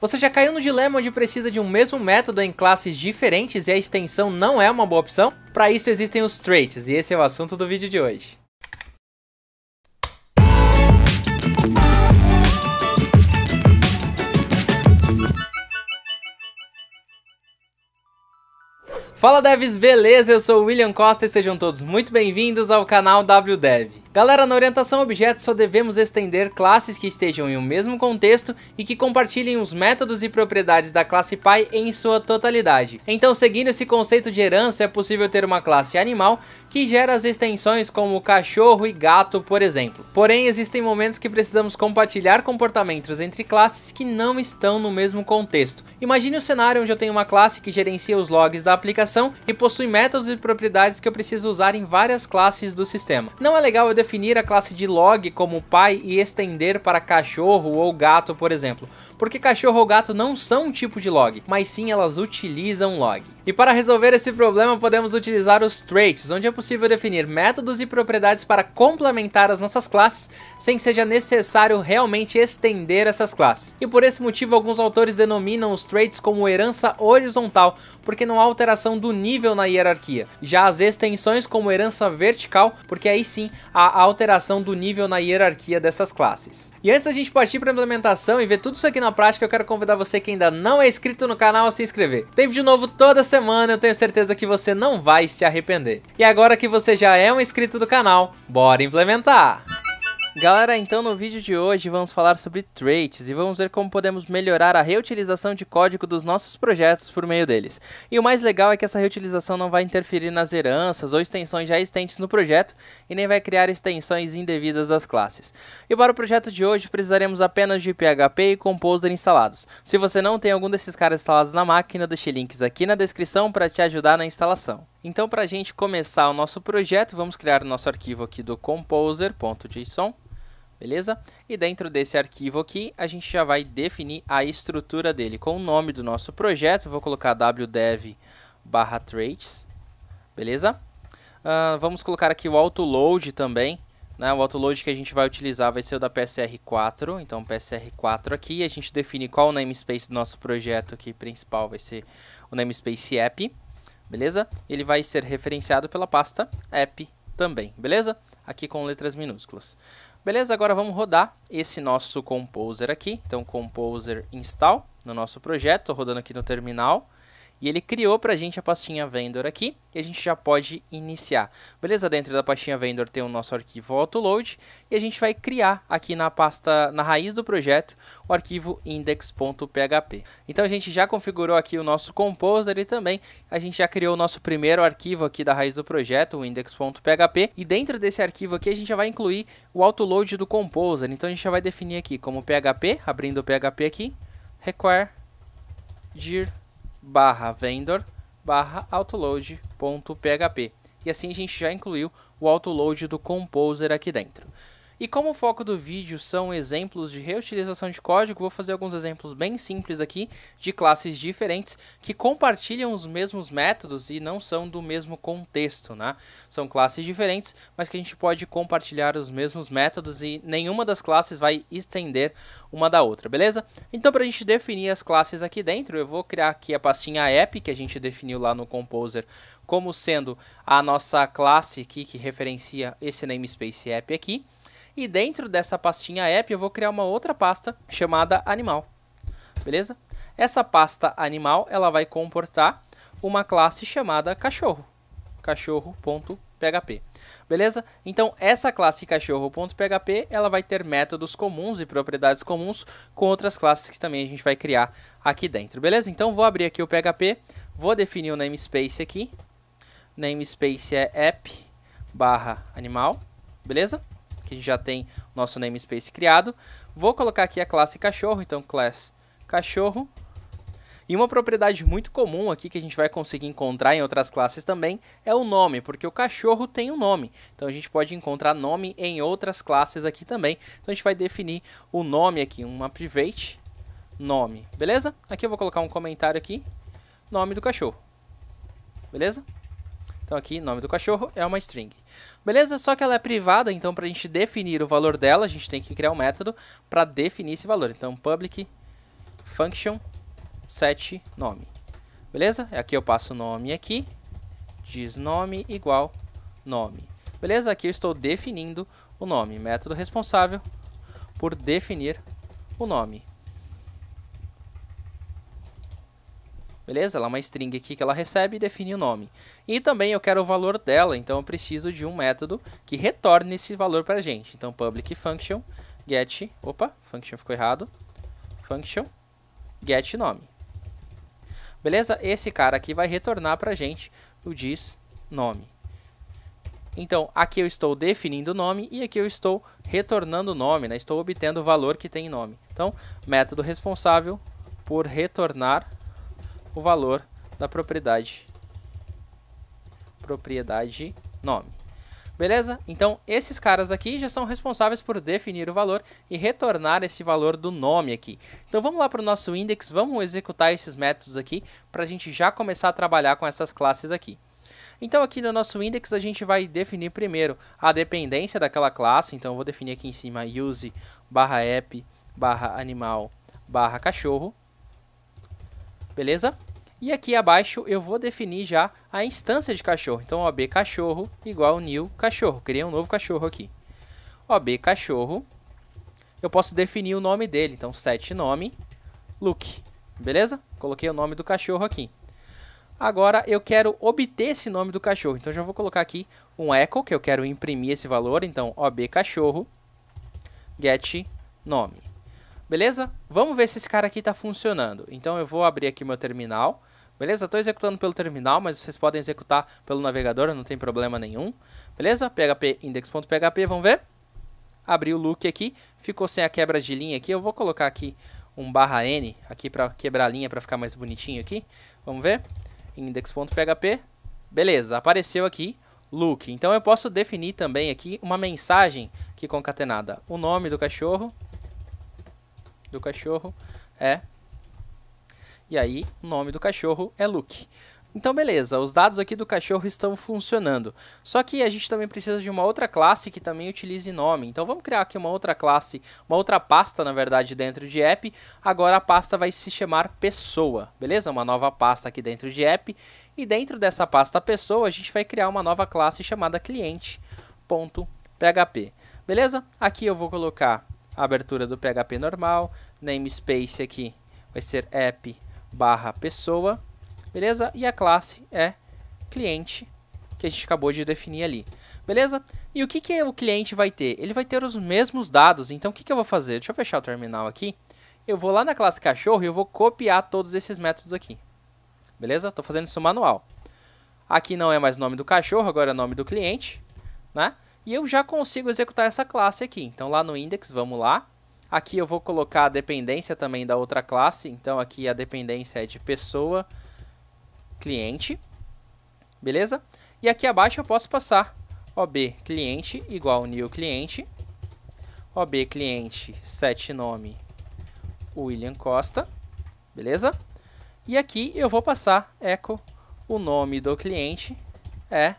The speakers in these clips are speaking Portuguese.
Você já caiu no dilema onde precisa de um mesmo método em classes diferentes e a extensão não é uma boa opção? Para isso existem os traits, e esse é o assunto do vídeo de hoje. Fala devs, beleza? Eu sou o William Costa e sejam todos muito bem-vindos ao canal WDev. Galera, na orientação a objetos só devemos estender classes que estejam em um mesmo contexto e que compartilhem os métodos e propriedades da classe pai em sua totalidade. Então, seguindo esse conceito de herança, é possível ter uma classe animal que gera as extensões como cachorro e gato, por exemplo. Porém, existem momentos que precisamos compartilhar comportamentos entre classes que não estão no mesmo contexto. Imagine o um cenário onde eu tenho uma classe que gerencia os logs da aplicação e possui métodos e propriedades que eu preciso usar em várias classes do sistema. Não é legal eu definir a classe de log como pai e estender para cachorro ou gato, por exemplo, porque cachorro ou gato não são um tipo de log, mas sim elas utilizam log. E para resolver esse problema, podemos utilizar os traits, onde é possível definir métodos e propriedades para complementar as nossas classes, sem que seja necessário realmente estender essas classes. E por esse motivo, alguns autores denominam os traits como herança horizontal, porque não há alteração do nível na hierarquia. Já as extensões como herança vertical, porque aí sim há alteração do nível na hierarquia dessas classes. E antes da gente partir para a implementação e ver tudo isso aqui na prática, eu quero convidar você que ainda não é inscrito no canal a se inscrever. Tem vídeo novo toda semana semana eu tenho certeza que você não vai se arrepender. E agora que você já é um inscrito do canal, bora implementar! Galera, então no vídeo de hoje vamos falar sobre traits e vamos ver como podemos melhorar a reutilização de código dos nossos projetos por meio deles. E o mais legal é que essa reutilização não vai interferir nas heranças ou extensões já existentes no projeto e nem vai criar extensões indevidas das classes. E para o projeto de hoje precisaremos apenas de PHP e Composer instalados. Se você não tem algum desses caras instalados na máquina, deixe links aqui na descrição para te ajudar na instalação. Então, para a gente começar o nosso projeto, vamos criar o nosso arquivo aqui do composer.json beleza? E dentro desse arquivo aqui, a gente já vai definir a estrutura dele com o nome do nosso projeto. Vou colocar wdev barra traits, beleza? Uh, vamos colocar aqui o autoload também. Né? O autoload que a gente vai utilizar vai ser o da PSR4. Então, PSR4 aqui. A gente define qual o namespace do nosso projeto aqui principal vai ser o namespace app. Beleza? Ele vai ser referenciado pela pasta app também. Beleza? Aqui com letras minúsculas. Beleza, agora vamos rodar esse nosso Composer aqui. Então, Composer install no nosso projeto, rodando aqui no terminal. E ele criou para a gente a pastinha vendor aqui e a gente já pode iniciar. Beleza? Dentro da pastinha vendor tem o nosso arquivo autoload e a gente vai criar aqui na pasta, na raiz do projeto, o arquivo index.php. Então a gente já configurou aqui o nosso composer e também a gente já criou o nosso primeiro arquivo aqui da raiz do projeto, o index.php. E dentro desse arquivo aqui a gente já vai incluir o autoload do composer. Então a gente já vai definir aqui como PHP, abrindo o PHP aqui, require dir barra vendor barra autoload.php. E assim a gente já incluiu o autoload do Composer aqui dentro. E como o foco do vídeo são exemplos de reutilização de código, vou fazer alguns exemplos bem simples aqui de classes diferentes que compartilham os mesmos métodos e não são do mesmo contexto, né? São classes diferentes, mas que a gente pode compartilhar os mesmos métodos e nenhuma das classes vai estender uma da outra, beleza? Então para a gente definir as classes aqui dentro, eu vou criar aqui a pastinha app que a gente definiu lá no Composer como sendo a nossa classe aqui que referencia esse namespace app aqui. E dentro dessa pastinha app, eu vou criar uma outra pasta chamada animal. Beleza? Essa pasta animal, ela vai comportar uma classe chamada cachorro. cachorro.php. Beleza? Então, essa classe cachorro.php, ela vai ter métodos comuns e propriedades comuns com outras classes que também a gente vai criar aqui dentro. Beleza? Então, vou abrir aqui o PHP, vou definir o namespace aqui. Namespace é app barra animal. Beleza? que a gente já tem nosso namespace criado. Vou colocar aqui a classe cachorro, então class cachorro. E uma propriedade muito comum aqui que a gente vai conseguir encontrar em outras classes também é o nome, porque o cachorro tem um nome. Então a gente pode encontrar nome em outras classes aqui também. Então a gente vai definir o nome aqui, uma private nome, beleza? Aqui eu vou colocar um comentário aqui, nome do cachorro, beleza? Então aqui, nome do cachorro é uma string. Beleza? Só que ela é privada, então para a gente definir o valor dela, a gente tem que criar um método para definir esse valor. Então public function set nome. Beleza? Aqui eu passo o nome aqui, diz nome igual nome. Beleza? Aqui eu estou definindo o nome, método responsável por definir o nome. Beleza? Ela é uma string aqui que ela recebe e define o nome. E também eu quero o valor dela, então eu preciso de um método que retorne esse valor para a gente. Então public function get, opa, function ficou errado, function get nome. Beleza? Esse cara aqui vai retornar para a gente o diz nome. Então, aqui eu estou definindo o nome e aqui eu estou retornando o nome, né? estou obtendo o valor que tem nome. Então, método responsável por retornar o valor da propriedade. Propriedade nome. Beleza? Então, esses caras aqui já são responsáveis por definir o valor e retornar esse valor do nome aqui. Então, vamos lá para o nosso index, vamos executar esses métodos aqui para a gente já começar a trabalhar com essas classes aqui. Então, aqui no nosso index, a gente vai definir primeiro a dependência daquela classe. Então, eu vou definir aqui em cima use barra app barra animal barra cachorro. Beleza? E aqui abaixo eu vou definir já a instância de cachorro. Então, ob cachorro igual new cachorro. Criei um novo cachorro aqui. ob cachorro. Eu posso definir o nome dele. Então, set nome look. Beleza? Coloquei o nome do cachorro aqui. Agora eu quero obter esse nome do cachorro. Então, já vou colocar aqui um echo que eu quero imprimir esse valor. Então, ob cachorro get nome. Beleza? Vamos ver se esse cara aqui está funcionando. Então eu vou abrir aqui meu terminal. Beleza? Estou executando pelo terminal, mas vocês podem executar pelo navegador, não tem problema nenhum. Beleza? PHP index.php, vamos ver? Abri o look aqui, ficou sem a quebra de linha aqui. Eu vou colocar aqui um barra N aqui para quebrar a linha para ficar mais bonitinho aqui. Vamos ver? index.php. Beleza, apareceu aqui look. Então eu posso definir também aqui uma mensagem que concatenada. O nome do cachorro do cachorro é e aí, o nome do cachorro é Luke. Então, beleza, os dados aqui do cachorro estão funcionando. Só que a gente também precisa de uma outra classe que também utilize nome. Então, vamos criar aqui uma outra classe, uma outra pasta, na verdade, dentro de app. Agora a pasta vai se chamar pessoa, beleza? Uma nova pasta aqui dentro de app. E dentro dessa pasta pessoa, a gente vai criar uma nova classe chamada cliente.php. Beleza? Aqui eu vou colocar a abertura do PHP normal, namespace aqui vai ser app barra pessoa, beleza? E a classe é cliente, que a gente acabou de definir ali, beleza? E o que, que o cliente vai ter? Ele vai ter os mesmos dados, então o que, que eu vou fazer? Deixa eu fechar o terminal aqui. Eu vou lá na classe cachorro e eu vou copiar todos esses métodos aqui, beleza? Estou fazendo isso manual. Aqui não é mais nome do cachorro, agora é nome do cliente, né? E eu já consigo executar essa classe aqui. Então lá no index, vamos lá. Aqui eu vou colocar a dependência também da outra classe, então aqui a dependência é de pessoa, cliente, beleza? E aqui abaixo eu posso passar OB cliente igual new cliente, OB cliente set nome William Costa, beleza? E aqui eu vou passar echo o nome do cliente é,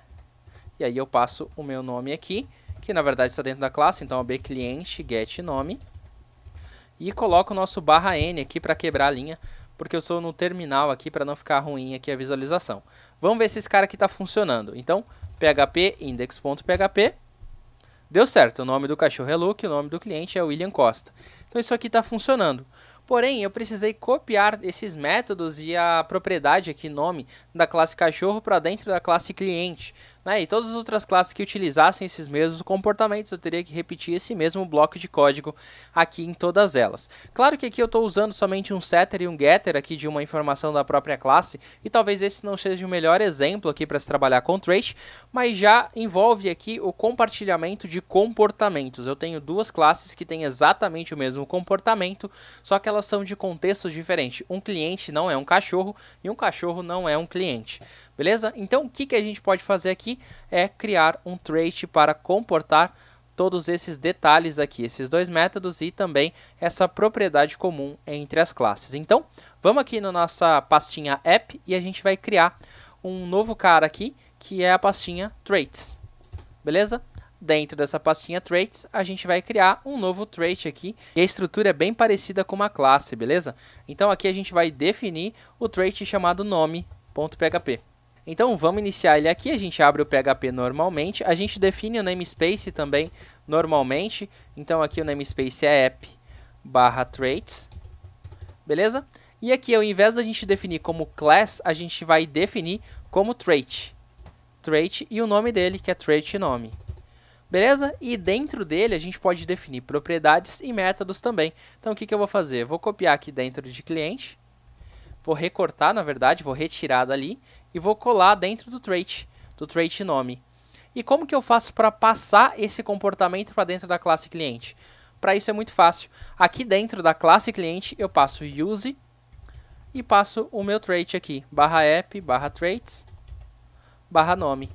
e aí eu passo o meu nome aqui, que na verdade está dentro da classe, então OB cliente get nome, e coloco o nosso barra N aqui para quebrar a linha, porque eu sou no terminal aqui para não ficar ruim aqui a visualização. Vamos ver se esse cara aqui está funcionando. Então, php index.php. Deu certo, o nome do cachorro é Luke, o nome do cliente é William Costa. Então isso aqui está funcionando. Porém, eu precisei copiar esses métodos e a propriedade aqui, nome, da classe cachorro para dentro da classe cliente. Né? E todas as outras classes que utilizassem esses mesmos comportamentos, eu teria que repetir esse mesmo bloco de código aqui em todas elas. Claro que aqui eu estou usando somente um setter e um getter aqui de uma informação da própria classe, e talvez esse não seja o melhor exemplo aqui para se trabalhar com trait, mas já envolve aqui o compartilhamento de comportamentos. Eu tenho duas classes que têm exatamente o mesmo comportamento, só que elas são de contextos diferentes. Um cliente não é um cachorro e um cachorro não é um cliente. Beleza? Então o que, que a gente pode fazer aqui? aqui é criar um trait para comportar todos esses detalhes aqui, esses dois métodos e também essa propriedade comum entre as classes. Então, vamos aqui na nossa pastinha app e a gente vai criar um novo cara aqui, que é a pastinha traits. Beleza? Dentro dessa pastinha traits, a gente vai criar um novo trait aqui. E a estrutura é bem parecida com uma classe, beleza? Então aqui a gente vai definir o trait chamado nome.php. Então vamos iniciar ele aqui, a gente abre o PHP normalmente, a gente define o namespace também normalmente, então aqui o namespace é app barra traits, beleza? E aqui ao invés da gente definir como class, a gente vai definir como trait, trait e o nome dele que é trait nome. Beleza? E dentro dele a gente pode definir propriedades e métodos também. Então o que, que eu vou fazer? Vou copiar aqui dentro de cliente, vou recortar na verdade, vou retirar dali e vou colar dentro do trait, do trait nome. E como que eu faço para passar esse comportamento para dentro da classe cliente? Para isso é muito fácil. Aqui dentro da classe cliente eu passo use e passo o meu trait aqui, barra app, barra traits, barra nome.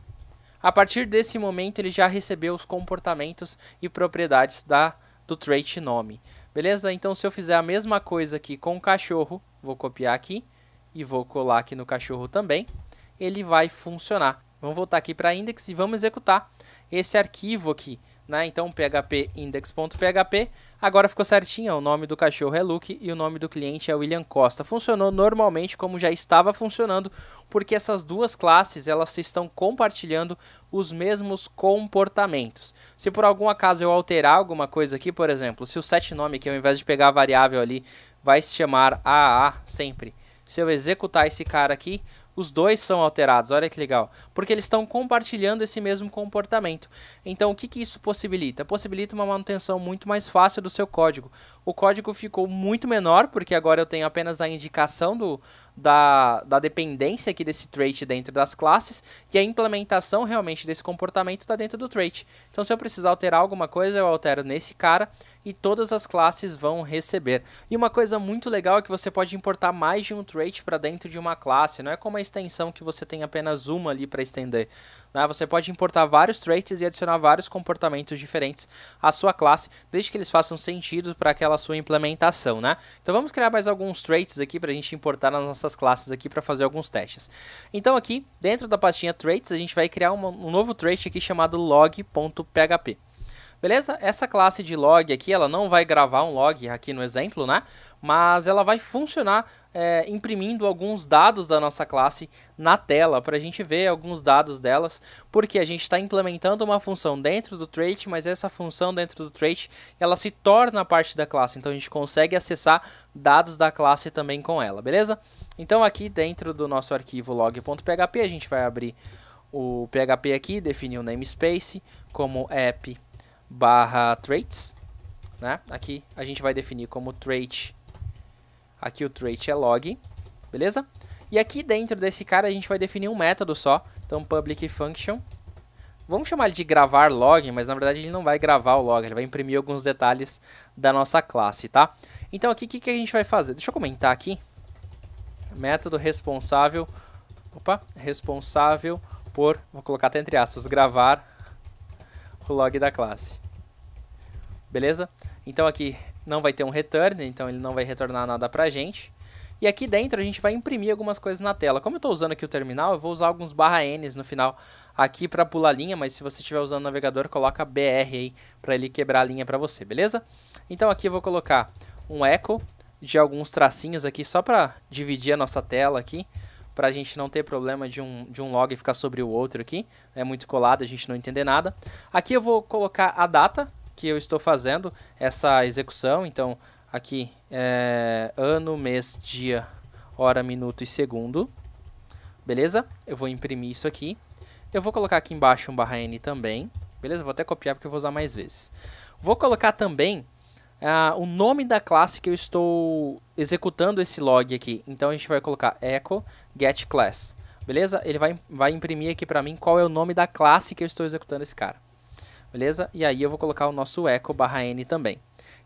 A partir desse momento ele já recebeu os comportamentos e propriedades da, do trait nome. Beleza? Então se eu fizer a mesma coisa aqui com o cachorro, vou copiar aqui e vou colar aqui no cachorro também ele vai funcionar. Vamos voltar aqui para index e vamos executar esse arquivo aqui. Né? Então, php index.php, agora ficou certinho, o nome do cachorro é Luke e o nome do cliente é William Costa. Funcionou normalmente como já estava funcionando, porque essas duas classes elas estão compartilhando os mesmos comportamentos. Se por algum acaso eu alterar alguma coisa aqui, por exemplo, se o setNome aqui, ao invés de pegar a variável ali, vai se chamar AA sempre. Se eu executar esse cara aqui, os dois são alterados, olha que legal. Porque eles estão compartilhando esse mesmo comportamento. Então, o que, que isso possibilita? Possibilita uma manutenção muito mais fácil do seu código. O código ficou muito menor, porque agora eu tenho apenas a indicação do, da, da dependência aqui desse trait dentro das classes e a implementação realmente desse comportamento está dentro do trait. Então, se eu precisar alterar alguma coisa, eu altero nesse cara e todas as classes vão receber. E uma coisa muito legal é que você pode importar mais de um trait para dentro de uma classe, não é como a extensão que você tem apenas uma ali para estender. Né? Você pode importar vários traits e adicionar vários comportamentos diferentes à sua classe, desde que eles façam sentido para aquela sua implementação. Né? Então vamos criar mais alguns traits aqui para a gente importar nas nossas classes aqui para fazer alguns testes. Então aqui, dentro da pastinha traits, a gente vai criar um, um novo trait aqui chamado log.php. Beleza? Essa classe de log aqui, ela não vai gravar um log aqui no exemplo, né? Mas ela vai funcionar é, imprimindo alguns dados da nossa classe na tela para a gente ver alguns dados delas, porque a gente está implementando uma função dentro do trait, mas essa função dentro do trait ela se torna parte da classe, então a gente consegue acessar dados da classe também com ela, beleza? Então aqui dentro do nosso arquivo log.php a gente vai abrir o PHP aqui, definir o namespace como app barra traits, né? Aqui a gente vai definir como trait. Aqui o trait é log, beleza? E aqui dentro desse cara a gente vai definir um método só, então public function. Vamos chamar ele de gravar log, mas na verdade ele não vai gravar o log, ele vai imprimir alguns detalhes da nossa classe, tá? Então aqui o que, que a gente vai fazer? Deixa eu comentar aqui. Método responsável, opa, responsável por, vou colocar até entre aspas, gravar o log da classe beleza? Então aqui não vai ter um return, então ele não vai retornar nada pra gente. E aqui dentro a gente vai imprimir algumas coisas na tela. Como eu estou usando aqui o terminal, eu vou usar alguns barra Ns no final aqui para pular linha, mas se você estiver usando o navegador, coloca BR aí para ele quebrar a linha para você, beleza? Então aqui eu vou colocar um echo de alguns tracinhos aqui só para dividir a nossa tela aqui, para a gente não ter problema de um, de um log ficar sobre o outro aqui, é muito colado, a gente não entender nada. Aqui eu vou colocar a data, que eu estou fazendo essa execução. Então, aqui é ano, mês, dia, hora, minuto e segundo. Beleza? Eu vou imprimir isso aqui. Eu vou colocar aqui embaixo um barra N também. Beleza? Vou até copiar porque eu vou usar mais vezes. Vou colocar também ah, o nome da classe que eu estou executando esse log aqui. Então a gente vai colocar echo get class. Beleza? Ele vai, vai imprimir aqui para mim qual é o nome da classe que eu estou executando esse cara beleza? E aí eu vou colocar o nosso echo barra n também.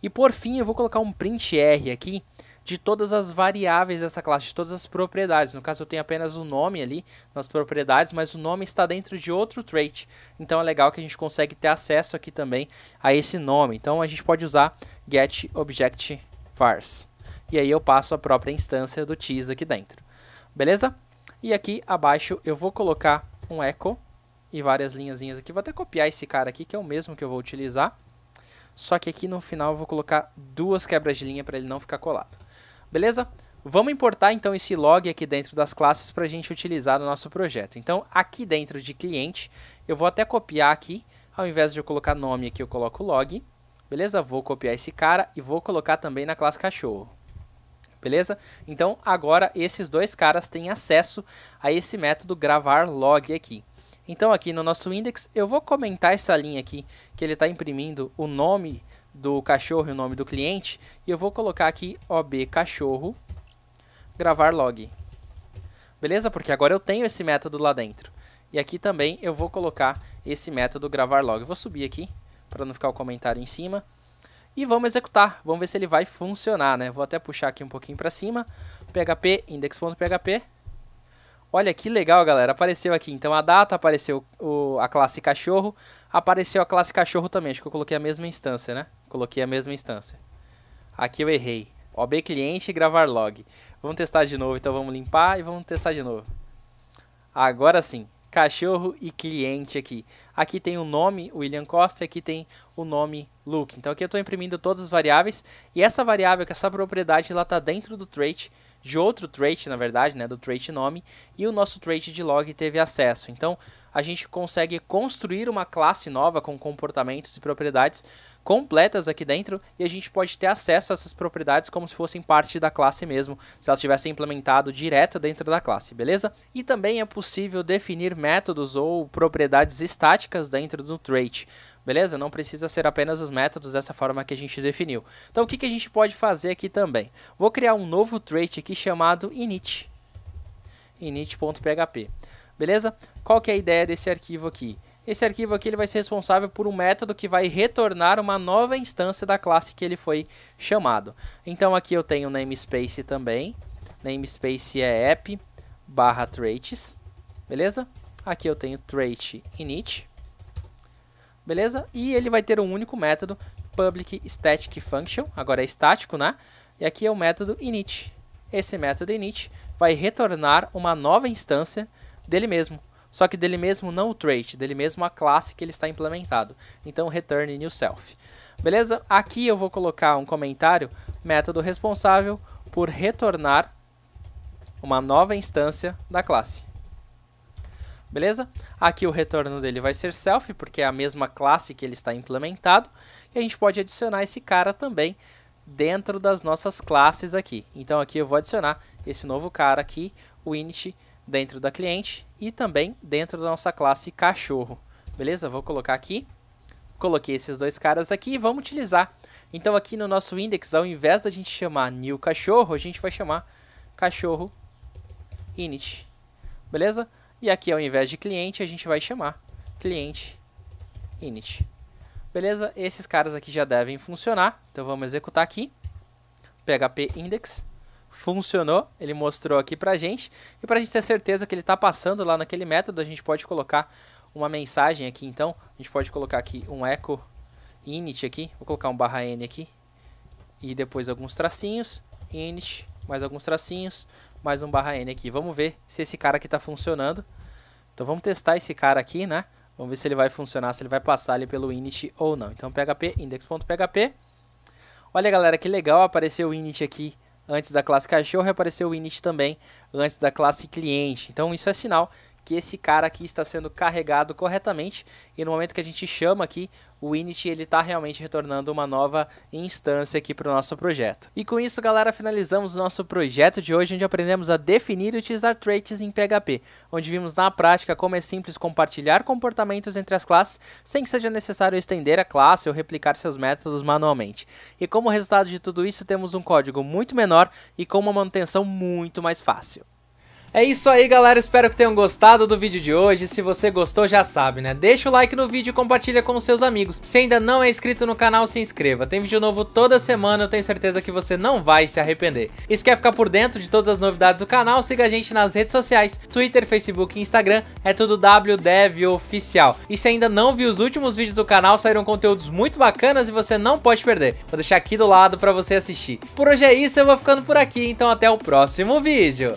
E por fim, eu vou colocar um print r aqui de todas as variáveis dessa classe, de todas as propriedades. No caso, eu tenho apenas o nome ali nas propriedades, mas o nome está dentro de outro trait. Então é legal que a gente consegue ter acesso aqui também a esse nome. Então a gente pode usar get object vars. E aí eu passo a própria instância do tease aqui dentro. Beleza? E aqui abaixo eu vou colocar um echo e várias linhas aqui. Vou até copiar esse cara aqui, que é o mesmo que eu vou utilizar. Só que aqui no final eu vou colocar duas quebras de linha para ele não ficar colado. Beleza? Vamos importar então esse log aqui dentro das classes para a gente utilizar no nosso projeto. Então aqui dentro de cliente, eu vou até copiar aqui, ao invés de eu colocar nome aqui eu coloco log. Beleza? Vou copiar esse cara e vou colocar também na classe cachorro. Beleza? Então agora esses dois caras têm acesso a esse método gravar log aqui. Então aqui no nosso index eu vou comentar essa linha aqui que ele está imprimindo o nome do cachorro e o nome do cliente e eu vou colocar aqui ob cachorro gravar log. Beleza? Porque agora eu tenho esse método lá dentro. E aqui também eu vou colocar esse método gravar log. vou subir aqui para não ficar o comentário em cima. E vamos executar, vamos ver se ele vai funcionar, né? Vou até puxar aqui um pouquinho para cima, php index.php Olha que legal, galera. Apareceu aqui então a data, apareceu o, a classe cachorro, apareceu a classe cachorro também. Acho que eu coloquei a mesma instância, né? Coloquei a mesma instância. Aqui eu errei. OB cliente gravar log. Vamos testar de novo, então vamos limpar e vamos testar de novo. Agora sim, cachorro e cliente aqui. Aqui tem o nome William Costa, aqui tem o nome Luke. Então aqui eu estou imprimindo todas as variáveis e essa variável, que essa é propriedade, ela está dentro do trait de outro trait, na verdade, né, do trait nome, e o nosso trait de log teve acesso. Então, a gente consegue construir uma classe nova com comportamentos e propriedades completas aqui dentro e a gente pode ter acesso a essas propriedades como se fossem parte da classe mesmo, se elas tivessem implementado direto dentro da classe, beleza? E também é possível definir métodos ou propriedades estáticas dentro do trait beleza? Não precisa ser apenas os métodos dessa forma que a gente definiu. Então o que, que a gente pode fazer aqui também? Vou criar um novo trait aqui chamado init, init.php, beleza? Qual que é a ideia desse arquivo aqui? Esse arquivo aqui ele vai ser responsável por um método que vai retornar uma nova instância da classe que ele foi chamado. Então aqui eu tenho namespace também. Namespace é app barra traits, beleza? Aqui eu tenho trait init, beleza? E ele vai ter um único método, public static function, agora é estático, né? E aqui é o método init. Esse método init vai retornar uma nova instância dele mesmo, só que dele mesmo não o trait, dele mesmo a classe que ele está implementado. Então return new self. Beleza? Aqui eu vou colocar um comentário, método responsável por retornar uma nova instância da classe. Beleza? Aqui o retorno dele vai ser self, porque é a mesma classe que ele está implementado. E a gente pode adicionar esse cara também dentro das nossas classes aqui. Então aqui eu vou adicionar esse novo cara aqui, o init dentro da cliente e também dentro da nossa classe cachorro. Beleza? Vou colocar aqui. Coloquei esses dois caras aqui e vamos utilizar. Então aqui no nosso index, ao invés da gente chamar new cachorro, a gente vai chamar cachorro init. Beleza? E aqui ao invés de cliente, a gente vai chamar cliente init. Beleza? Esses caras aqui já devem funcionar. Então vamos executar aqui. PHP index funcionou, ele mostrou aqui pra gente. E pra gente ter certeza que ele está passando lá naquele método, a gente pode colocar uma mensagem aqui então. A gente pode colocar aqui um echo init aqui, vou colocar um barra n aqui. E depois alguns tracinhos, init, mais alguns tracinhos, mais um barra n aqui. Vamos ver se esse cara aqui está funcionando. Então vamos testar esse cara aqui, né? Vamos ver se ele vai funcionar, se ele vai passar ali pelo init ou não. Então php index.php. Olha galera, que legal apareceu o init aqui Antes da classe cachorro, apareceu o init também antes da classe cliente. Então isso é sinal que esse cara aqui está sendo carregado corretamente e no momento que a gente chama aqui o Init ele está realmente retornando uma nova instância aqui para o nosso projeto. E com isso, galera, finalizamos o nosso projeto de hoje, onde aprendemos a definir e utilizar traits em PHP, onde vimos na prática como é simples compartilhar comportamentos entre as classes sem que seja necessário estender a classe ou replicar seus métodos manualmente. E como resultado de tudo isso, temos um código muito menor e com uma manutenção muito mais fácil. É isso aí, galera. Espero que tenham gostado do vídeo de hoje. Se você gostou, já sabe, né? Deixa o like no vídeo e compartilha com seus amigos. Se ainda não é inscrito no canal, se inscreva. Tem vídeo novo toda semana, eu tenho certeza que você não vai se arrepender. E se quer ficar por dentro de todas as novidades do canal, siga a gente nas redes sociais, Twitter, Facebook e Instagram. É tudo WDev Oficial. E se ainda não viu os últimos vídeos do canal, saíram conteúdos muito bacanas e você não pode perder. Vou deixar aqui do lado para você assistir. Por hoje é isso, eu vou ficando por aqui, então até o próximo vídeo.